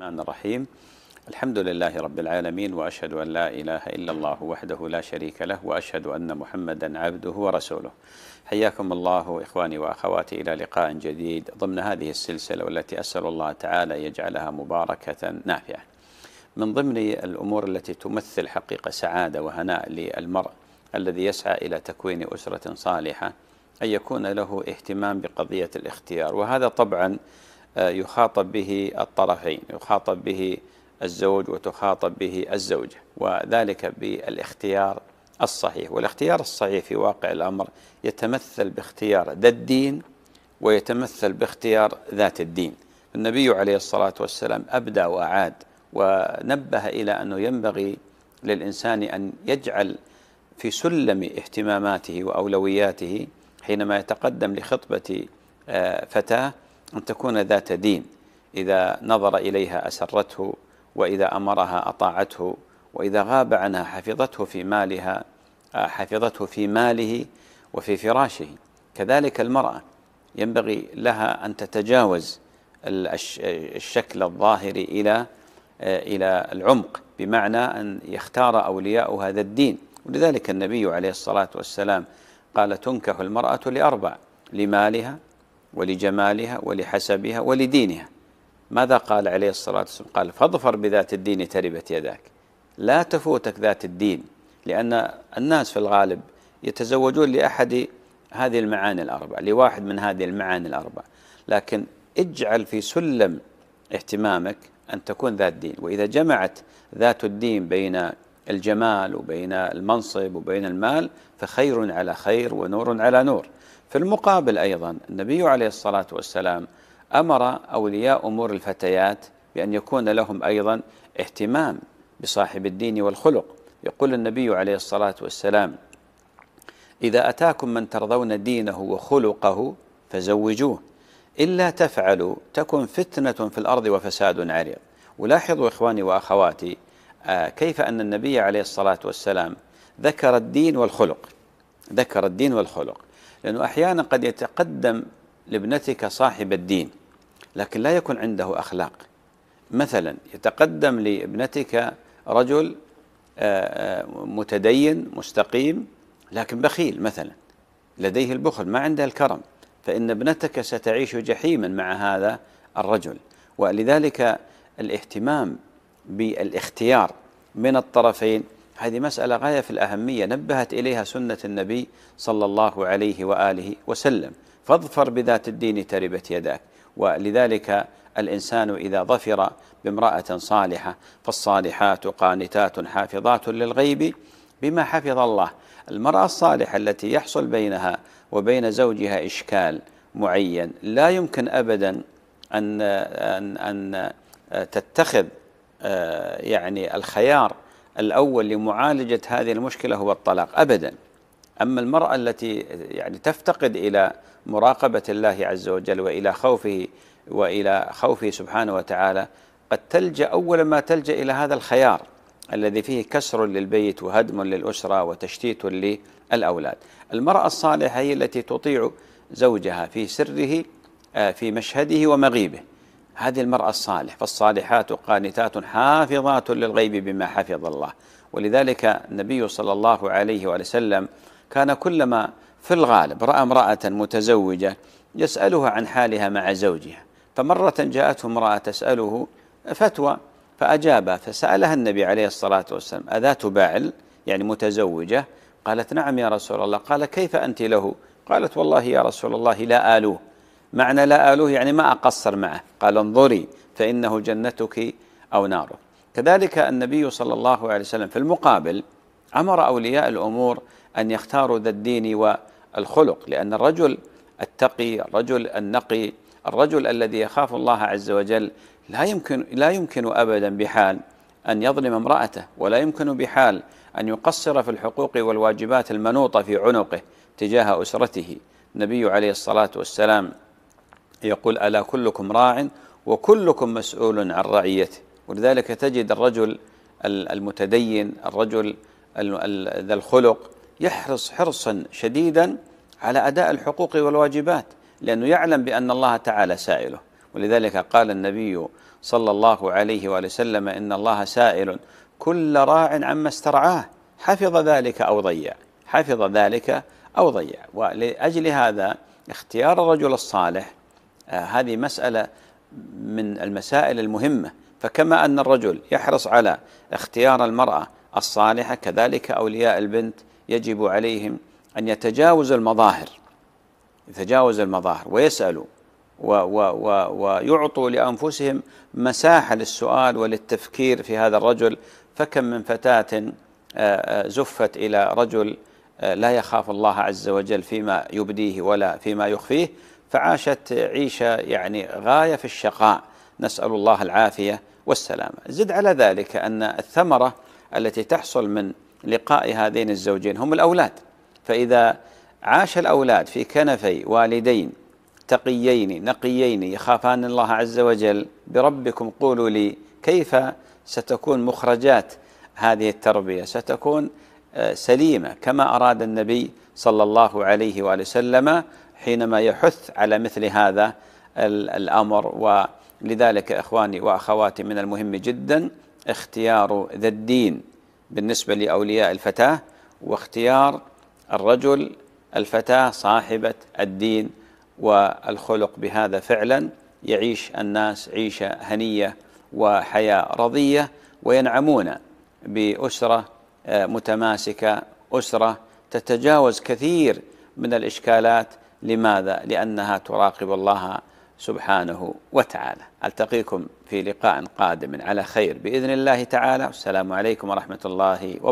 الرحمن الرحيم الحمد لله رب العالمين واشهد ان لا اله الا الله وحده لا شريك له واشهد ان محمدا عبده ورسوله. حياكم الله اخواني واخواتي الى لقاء جديد ضمن هذه السلسله والتي اسال الله تعالى يجعلها مباركه نافعه. من ضمن الامور التي تمثل حقيقه سعاده وهناء للمرء الذي يسعى الى تكوين اسره صالحه ان يكون له اهتمام بقضيه الاختيار وهذا طبعا آه، يخاطب به الطرفين يخاطب به الزوج وتخاطب به الزوجة وذلك بالاختيار الصحيح والاختيار الصحيح في واقع الأمر يتمثل باختيار ذا الدين ويتمثل باختيار ذات الدين النبي عليه الصلاة والسلام أبدى وأعاد ونبه إلى أنه ينبغي للإنسان أن يجعل في سلم اهتماماته وأولوياته حينما يتقدم لخطبة آه، فتاة أن تكون ذات دين إذا نظر إليها أسرته وإذا أمرها أطاعته وإذا غاب عنها حفظته في مالها آه، حفظته في ماله وفي فراشه كذلك المرأة ينبغي لها أن تتجاوز الشكل الظاهري إلى آه، إلى العمق بمعنى أن يختار أولياء هذا الدين ولذلك النبي عليه الصلاة والسلام قال تنكح المرأة لأربع لمالها ولجمالها ولحسبها ولدينها ماذا قال عليه الصلاة والسلام قال فاظفر بذات الدين تربت يداك لا تفوتك ذات الدين لأن الناس في الغالب يتزوجون لأحد هذه المعاني الأربع لواحد من هذه المعاني الأربع لكن اجعل في سلم اهتمامك أن تكون ذات دين وإذا جمعت ذات الدين بين الجمال وبين المنصب وبين المال فخير على خير ونور على نور في المقابل أيضا النبي عليه الصلاة والسلام أمر أولياء أمور الفتيات بأن يكون لهم أيضا اهتمام بصاحب الدين والخلق يقول النبي عليه الصلاة والسلام إذا أتاكم من ترضون دينه وخلقه فزوجوه إلا تفعلوا تكن فتنة في الأرض وفساد عريض ولاحظوا إخواني وأخواتي آه، كيف أن النبي عليه الصلاة والسلام ذكر الدين والخلق ذكر الدين والخلق لأنه أحيانا قد يتقدم لابنتك صاحب الدين لكن لا يكون عنده أخلاق مثلا يتقدم لابنتك رجل آه، آه، متدين مستقيم لكن بخيل مثلا لديه البخل ما عنده الكرم فإن ابنتك ستعيش جحيما مع هذا الرجل ولذلك الاهتمام بالاختيار من الطرفين هذه مسألة غاية في الأهمية نبهت إليها سنة النبي صلى الله عليه وآله وسلم فاظفر بذات الدين تربت يداك ولذلك الإنسان إذا ظفر بامرأة صالحة فالصالحات قانتات حافظات للغيب بما حفظ الله المرأة الصالحة التي يحصل بينها وبين زوجها إشكال معين لا يمكن أبدا أن أن أن تتخذ آه، يعني الخيار الأول لمعالجة هذه المشكلة هو الطلاق أبدا أما المرأة التي يعني تفتقد إلى مراقبة الله عز وجل وإلى خوفه وإلى خوفه سبحانه وتعالى قد تلجأ أول ما تلجأ إلى هذا الخيار الذي فيه كسر للبيت وهدم للأسرة وتشتيت للأولاد المرأة الصالحة هي التي تطيع زوجها في سره آه، في مشهده ومغيبه هذه المرأة الصالح فالصالحات قانتات حافظات للغيب بما حفظ الله ولذلك النبي صلى الله عليه وسلم كان كلما في الغالب رأى امرأة متزوجة يسألها عن حالها مع زوجها فمرة جاءته امرأة تسأله فتوى فأجاب فسألها النبي عليه الصلاة والسلام أذات بعل يعني متزوجة قالت نعم يا رسول الله قال كيف أنت له قالت والله يا رسول الله لا آلوه معنى لا آلوه يعني ما أقصر معه قال انظري فإنه جنتك أو ناره كذلك النبي صلى الله عليه وسلم في المقابل أمر أولياء الأمور أن يختاروا ذا الدين والخلق لأن الرجل التقي الرجل النقي الرجل الذي يخاف الله عز وجل لا يمكن لا يمكن ابدا بحال ان يظلم امراته ولا يمكن بحال ان يقصر في الحقوق والواجبات المنوطه في عنقه تجاه اسرته النبي عليه الصلاه والسلام يقول ألا كلكم راع وكلكم مسؤول عن رعيته ولذلك تجد الرجل المتدين الرجل ذا الخلق يحرص حرصا شديدا على أداء الحقوق والواجبات لأنه يعلم بأن الله تعالى سائله ولذلك قال النبي صلى الله عليه وآله وسلم إن الله سائل كل راع عما استرعاه حفظ ذلك أو ضيع حفظ ذلك أو ضيع ولأجل هذا اختيار الرجل الصالح آه، هذه مسألة من المسائل المهمة فكما أن الرجل يحرص على اختيار المرأة الصالحة كذلك أولياء البنت يجب عليهم أن يتجاوزوا المظاهر يتجاوز المظاهر ويسألوا و و و ويعطوا لأنفسهم مساحة للسؤال وللتفكير في هذا الرجل فكم من فتاة آه، آه، زفت إلى رجل لا يخاف الله عز وجل فيما يبديه ولا فيما يخفيه فعاشت عيشة يعني غاية في الشقاء نسأل الله العافية والسلامة زد على ذلك أن الثمرة التي تحصل من لقاء هذين الزوجين هم الأولاد فإذا عاش الأولاد في كنفي والدين تقيين نقيين يخافان الله عز وجل بربكم قولوا لي كيف ستكون مخرجات هذه التربية ستكون آه، سليمة كما أراد النبي صلى الله عليه وآله وسلم حينما يحث على مثل هذا الأمر ولذلك إخواني وأخواتي من المهم جدا اختيار ذا الدين بالنسبة لأولياء الفتاة واختيار الرجل الفتاة صاحبة الدين والخلق بهذا فعلا يعيش الناس عيشة هنية وحياة رضية وينعمون بأسرة آه، متماسكة أسرة تتجاوز كثير من الإشكالات لماذا؟ لأنها تراقب الله سبحانه وتعالى ألتقيكم في لقاء قادم على خير بإذن الله تعالى والسلام عليكم ورحمة الله وبركاته